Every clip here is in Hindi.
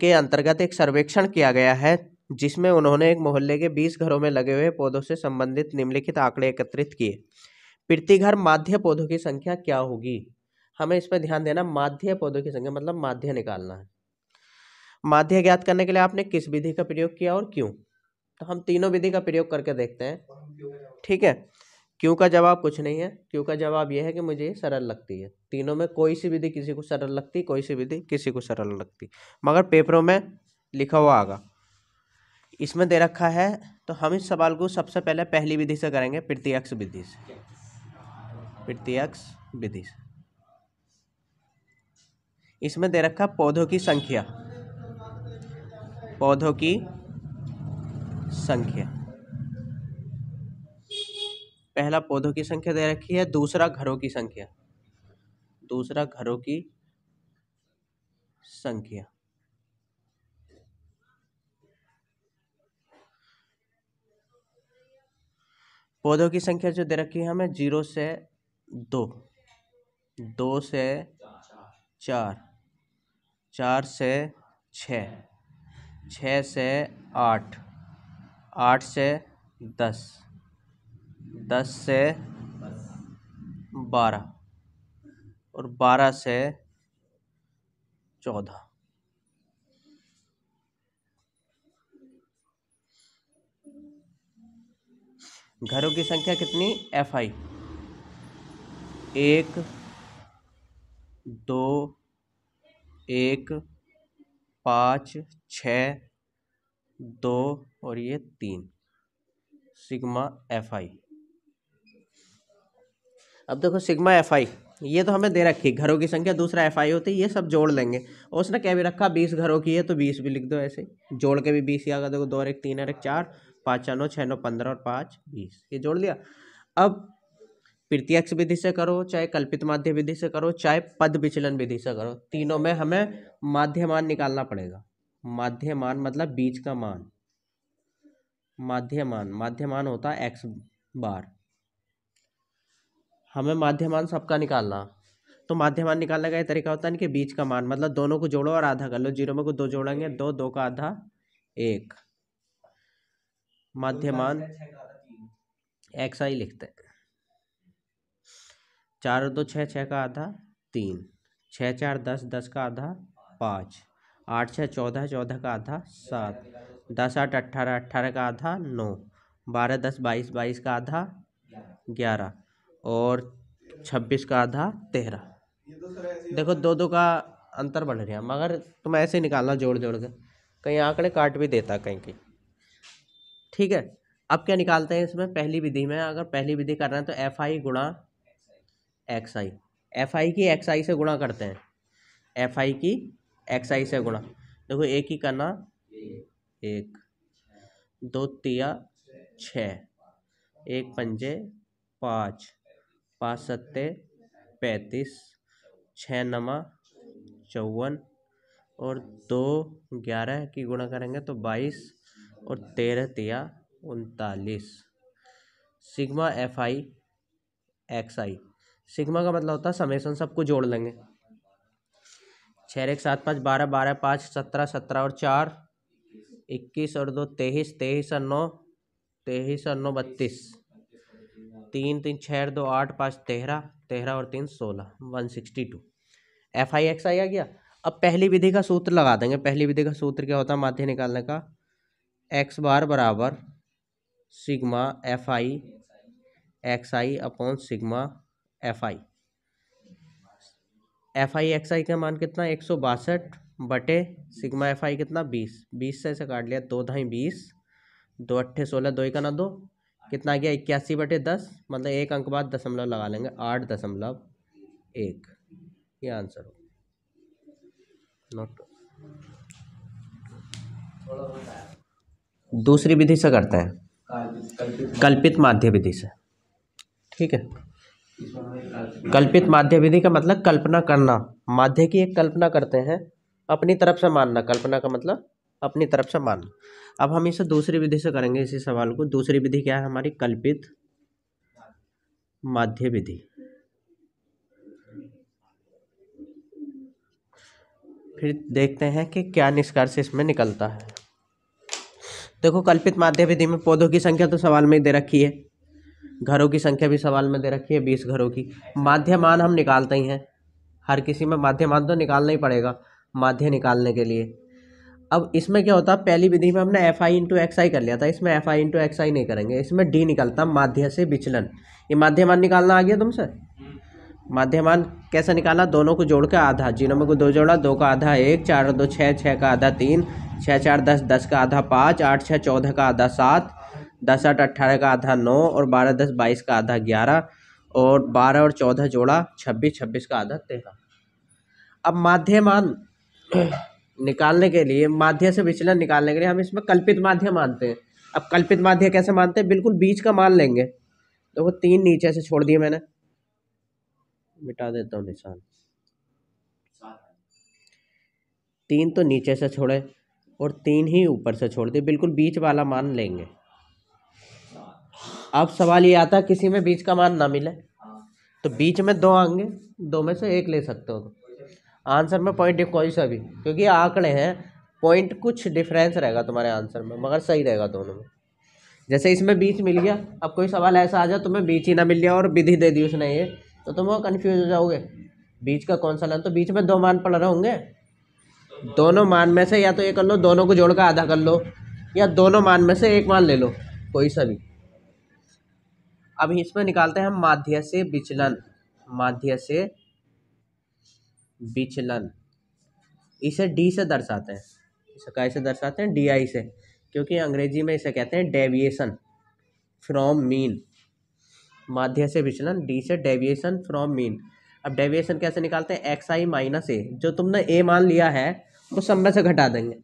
के अंतर्गत एक सर्वेक्षण किया गया है जिसमें उन्होंने एक मोहल्ले के 20 घरों में लगे हुए पौधों से संबंधित निम्नलिखित आंकड़े एकत्रित किए प्रति घर माध्य पौधों की संख्या क्या होगी हमें इस पर ध्यान देना माध्य पौधों की संख्या मतलब माध्य निकालना है माध्य ज्ञात करने के लिए आपने किस विधि का प्रयोग किया और क्यों तो हम तीनों विधि का प्रयोग करके देखते हैं ठीक है क्यों का जवाब कुछ नहीं है क्यों का जवाब यह है कि मुझे सरल लगती है तीनों में कोई सी विधि किसी को सरल लगती कोई सी विधि किसी को सरल लगती मगर पेपरों में लिखा हुआ आगा इसमें दे रखा है तो हम इस सवाल को सबसे पहले पहली विधि से करेंगे प्रत्यक्ष विधि से प्रत्यक्ष विधि से इसमें दे रखा पौधों की संख्या पौधों की संख्या पहला पौधों की संख्या दे रखी है दूसरा घरों की संख्या दूसरा घरों की संख्या पौधों की संख्या जो दे रखी है हमें जीरो से दो दो से चार चार से छ छ से आठ आठ से दस दस से बारह और बारह से चौदह घरों की संख्या कितनी एफ आई एक दो एक पाँच छ दो और ये तीन सिग्मा एफ आई अब देखो सिग्मा एफ आई ये तो हमें दे रखी घरों की संख्या दूसरा एफ आई होती है ये सब जोड़ लेंगे उसने क्या भी रखा बीस घरों की है तो बीस भी लिख दो ऐसे जोड़ के भी बीस ही गया देखो दो एक तीन एक चार पाँच चार नौ छः नौ पंद्रह और पाँच बीस ये जोड़ लिया अब प्रत्यक्ष विधि से करो चाहे कल्पित माध्य विधि से करो चाहे पद विचलन विधि से करो तीनों में हमें माध्यमान निकालना पड़ेगा माध्यमान मतलब बीच का मान माध्यमान माध्यमान होता है एक्स बार हमें माध्यमान सबका निकालना तो माध्यमान निकालने का ये तरीका होता है इनके बीच का मान मतलब दोनों को जोड़ो और आधा कर लो जीरो में को दो जोड़ेंगे दो दो का आधा एक माध्यमान एक्स आई लिखते हैं चार दो छः छः का आधा तीन छः चार दस दस का आधा पाँच आठ छः चौदह चौदह का आधा सात दस आठ अट्ठारह अट्ठारह का आधा नौ बारह दस बाईस बाईस का आधा ग्यारह और छब्बीस का आधा तेरह देखो दो दो का अंतर बढ़ रहा है मगर तुम ऐसे ही निकालना जोड़ जोड़ के कहीं आंकड़े काट भी देता कहीं कहीं ठीक है अब क्या निकालते हैं इसमें पहली विधि में अगर पहली विधि कर रहे हैं तो एफ आई गुणा एक्स आई एफ आई की एक्स आई से गुणा करते हैं एफ आई की एक्स आई से गुणा देखो एक ही करना एक दो तिया छ एक पंजे पाँच पाँच सत्ते पैंतीस छः नवां चौवन और दो ग्यारह की गुणा करेंगे तो बाईस और तेरह तिया उनतालीस sigma F I X I sigma का मतलब होता है समेसन सबको जोड़ लेंगे छः एक सात पाँच बारह बारह पाँच सत्रह सत्रह और चार इक्कीस और दो तेईस तेईस और नौ तेईस और नौ बत्तीस तीन तीन छः दो आठ पाँच तेरह तेरह और तीन सोलह one sixty two F I X I आ गया अब पहली विधि का सूत्र लगा देंगे पहली विधि का सूत्र क्या होता है माध्य निकालने का एक्स बार बराबर sigma F I X I upon sigma F I F I X I का मान कितना एक सौ बासठ बटे सिग्मा एफ आई कितना बीस बीस से ऐसे काट लिया दो ढाई बीस दो अट्ठे सोलह दो ना दो कितना आ गया इक्यासी बटे दस मतलब एक अंक बाद दशमलव लगा लेंगे आठ दशमलव एक ये आंसर हो नोट दूसरी विधि से करते हैं कल्पित, कल्पित माध्य विधि से ठीक है कल्पित माध्य विधि का मतलब कल्पना करना माध्य की एक कल्पना करते हैं अपनी तरफ से मानना कल्पना का मतलब अपनी तरफ से मान अब हम इसे दूसरी विधि से करेंगे इसी सवाल को दूसरी विधि क्या है हमारी कल्पित माध्य विधि फिर देखते हैं कि क्या निष्कर्ष इसमें निकलता है देखो कल्पित माध्य विधि में पौधों की संख्या तो सवाल में ही दे रखी है घरों की संख्या भी सवाल में दे रखी है बीस घरों की माध्यमान हम निकालते ही हैं हर किसी में माध्यमान तो निकालना ही पड़ेगा माध्य निकालने के लिए अब इसमें क्या होता पहली विधि में हमने F I into X I कर लिया था इसमें F I into X I नहीं करेंगे इसमें डी निकलता माध्य से विचलन ये माध्यमान निकालना आ गया तुमसे माध्यमान कैसे निकाला दोनों को जोड़ के आधा जी में को दो जोड़ा दो का आधा एक चार दो छः छः का आधा तीन छः चार दस दस का आधा पाँच आठ छः चौदह का आधा सात दस आठ अट्ठारह का आधा नौ और बारह दस बाईस का आधा ग्यारह और बारह और चौदह जोड़ा छब्बीस छब्बीस का आधा तेरह अब माध्यमान निकालने के लिए माध्य से विचलन निकालने के लिए हम इसमें कल्पित माध्य मानते हैं अब कल्पित माध्य कैसे मानते हैं बिल्कुल बीच का मान लेंगे देखो तो तीन नीचे से छोड़ दिए मैंने मिटा देता हूँ निशान तीन तो नीचे से छोड़े और तीन ही ऊपर से छोड़ दिए बिल्कुल बीच वाला मान लेंगे अब सवाल ये आता है किसी में बीच का मान ना मिले तो बीच में दो आएंगे दो में से एक ले सकते हो तो आंसर में पॉइंट कोई सा भी क्योंकि आंकड़े हैं पॉइंट कुछ डिफरेंस रहेगा तुम्हारे आंसर में मगर सही रहेगा दोनों में जैसे इसमें बीच मिल गया अब कोई सवाल ऐसा आ जाए तुम्हें बीच ही ना मिल गया और विधि दे दी उसने ये तो तुम वो कन्फ्यूज हो जाओगे बीच का कौन सा लान तो बीच में दो मान पड़ रहे होंगे दोनों मान में से या तो ये कर लो दोनों को जोड़ कर आधा कर लो या दोनों मान में से एक मान ले लो कोई सा भी अब इसमें निकालते हैं हम माध्य से विचलन माध्य से विचलन इसे डी से दर्शाते हैं इसे कैसे से दर्शाते हैं डी आई से क्योंकि अंग्रेजी में इसे कहते हैं डेविएशन फ्रॉम मीन माध्य से विचलन डी से डेविएशन फ्रॉम मीन अब डेविएशन कैसे निकालते हैं एक्स आई माइनस ए जो तुमने ए मान लिया है वो सब में से घटा देंगे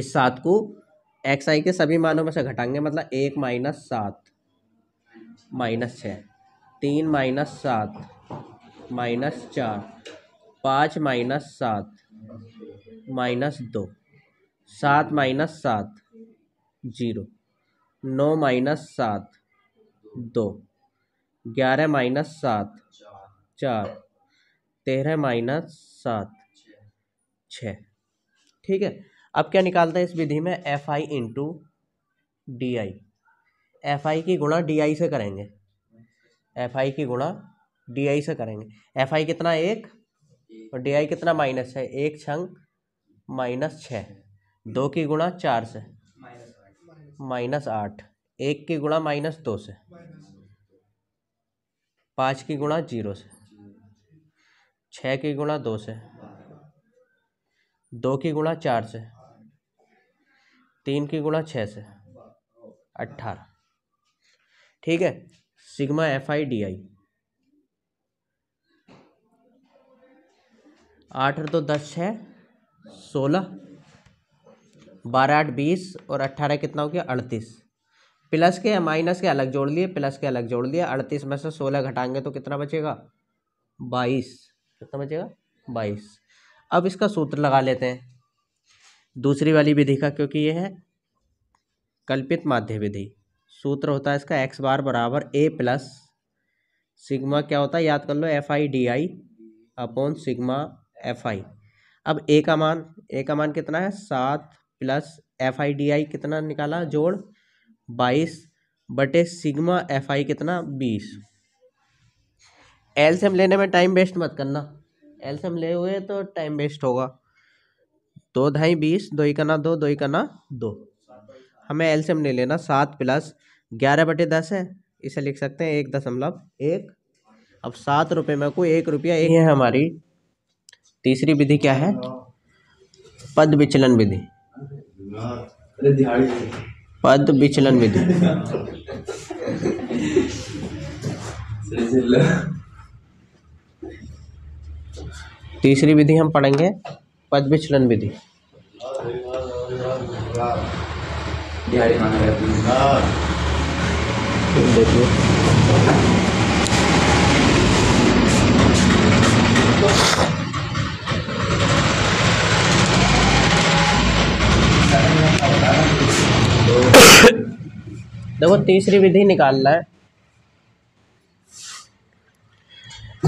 इस सात को एक्स आई के सभी मानों में से घटाएंगे मतलब एक माइनस सात माइनस छः तीन माइनस सात माइनस चार पाँच माइनस सात माइनस दो सात माइनस सात जीरो नौ माइनस सात दो ग्यारह माइनस सात चार तेरह माइनस सात छः ठीक है अब क्या निकालते हैं इस विधि में F I into D I F I की गुणा डी आई से करेंगे एफ आई की गुणा डी आई से करेंगे एफ आई कितना एक और डी आई कितना माइनस है एक छंग माइनस छः दो की गुणा चार से माइनस आठ एक की गुणा माइनस दो से पाँच की गुणा जीरो से छः की गुणा दो से दो की गुणा चार से तीन की गुणा छः से अट्ठारह ठीक है sigma F i d i आठ और दो दस छः सोलह बारह आठ बीस और अट्ठारह कितना हो गया अड़तीस प्लस के या माइनस के अलग जोड़ लिए प्लस के अलग जोड़ लिया अड़तीस में से सोलह घटाएंगे तो कितना बचेगा बाईस कितना बचेगा बाईस अब इसका सूत्र लगा लेते हैं दूसरी वाली विधि का क्योंकि ये है कल्पित माध्य विधि सूत्र होता है इसका एक्स बार बराबर ए प्लस सिग्मा क्या होता है याद कर लो f i d i upon sigma F i अब ए का मान ए का मान कितना है सात plus f i d i कितना निकाला जोड़ बाईस बटे सिग्मा एफ आई कितना बीस एल लेने में टाइम वेस्ट मत करना एल ले हुए तो टाइम वेस्ट होगा दो ढाई बीस दो ही करना दो दो ही करना दो हमें एल से ले लेना सात प्लस ग्यारह बटे दस है इसे लिख सकते हैं एक दशमलव एक अब सात रुपये में को एक रुपया एक है हमारी तीसरी विधि क्या है पद विचलन विधि पद विचलन विधि तीसरी विधि हम पढ़ेंगे पद विचलन विधि देखिए देखो तीसरी विधि निकालना है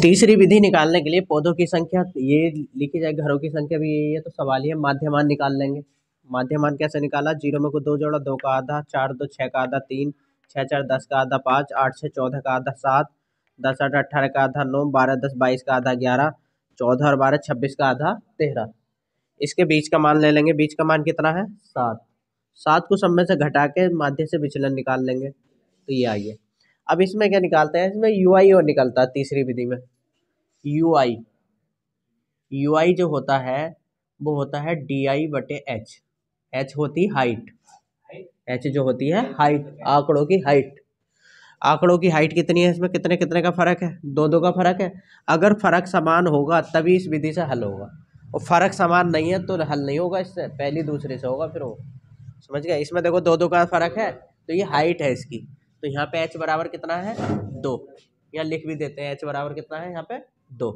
तीसरी विधि निकालने के लिए पौधों की संख्या ये लिखी जाए घरों की संख्या भी यही है तो सवाल ही है माध्यमान निकाल लेंगे माध्यमान कैसे निकाला जीरो में को दो जोड़ा दो का आधा चार दो छः का आधा तीन छः चार दस का आधा पाँच आठ छः चौदह का आधा सात दस आठ अट्ठारह का आधा नौ बारह दस बाईस का आधा ग्यारह चौदह और बारह छब्बीस का आधा तेरह इसके बीच का मान ले लेंगे बीच का मान कितना है सात सात को सब में से घटा के माध्य से विचलन निकाल लेंगे तो ये आइए अब इसमें क्या निकालते हैं इसमें यू आई और निकलता है तीसरी विधि में यू आई यू आई जो होता है वो होता है डी आई बटे एच एच होती हाइट एच जो होती है हाइट आंकड़ों की हाइट आंकड़ों की हाइट कितनी है इसमें कितने कितने का फ़र्क है दो दो का फ़र्क है अगर फ़र्क समान होगा तभी इस विधि से हल होगा और फ़र्क समान नहीं है तो हल नहीं होगा इससे पहली दूसरे से होगा फिर होगा समझ गए इसमें देखो दो दो का फर्क है तो ये हाइट है इसकी तो यहाँ पे एच बराबर कितना है दो यहाँ लिख भी देते हैं एच बराबर कितना है यहाँ पे दो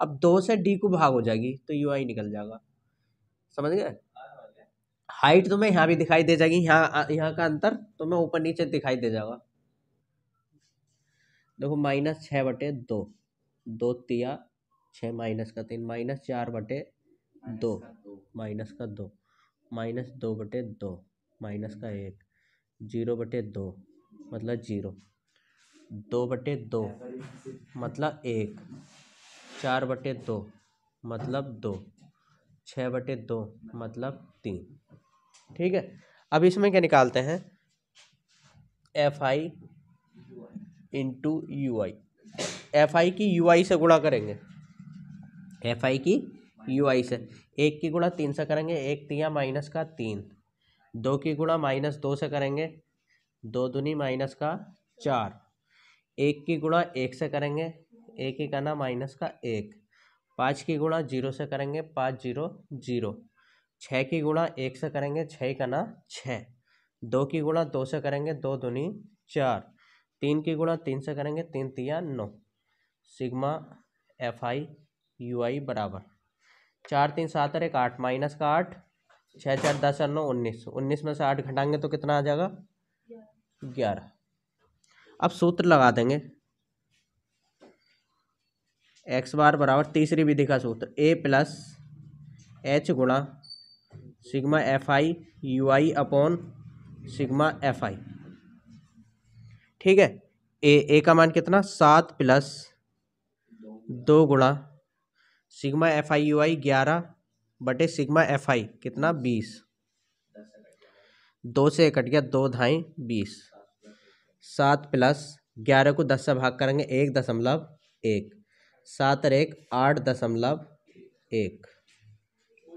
अब दो से डी को भाग हो जाएगी तो यू आई निकल जाएगा समझ गए हाइट तुम्हें तो यहाँ भी दिखाई दे जाएगी यहाँ यहाँ का अंतर तुम्हें तो ऊपर नीचे दिखाई दे जाएगा देखो माइनस छः बटे दो दो तिया छः माइनस का तीन माइनस चार बटे दो माइनस का दो माइनस दो बटे दो माइनस का एक जीरो बटे दो मतलब जीरो दो बटे दो मतलब एक चार बटे दो मतलब दो छः बटे दो मतलब तीन ठीक है अब इसमें क्या निकालते हैं f I into u i F I की यू आई से गुणा करेंगे एफ आई की यू आई से एक की गुणा तीन से करेंगे एक तिया माइनस का तीन दो की गुणा माइनस दो से करेंगे दो दुनी माइनस का चार एक की गुणा एक से करेंगे एक ही का ना माइनस का एक पाँच की गुणा जीरो से करेंगे पाँच जीरो जीरो छः की गुणा एक से करेंगे छः ही ना छः दो की गुणा दो से करेंगे दो दुनी चार तीन की गुणा तीन से करेंगे तीन तिया नौ sigma F i u i बराबर चार तीन सात और एक आठ माइनस का आठ छः चार दस और नौ उन्नीस उन्नीस में से आठ घटाएंगे तो कितना आ जाएगा ग्यारह अब सूत्र लगा देंगे एक्स बार बराबर तीसरी विधि का सूत्र ए प्लस एच गुणा sigma F i u i upon sigma F i ठीक है ए ए का मान कितना सात प्लस दो गुणा sigma F i u i ग्यारह बटे सिग्मा एफ आई कितना बीस दो से कट गया दो ढाई बीस सात प्लस ग्यारह को दस से भाग करेंगे एक दशमलव एक सात और एक आठ दशमलव एक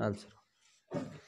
आंसर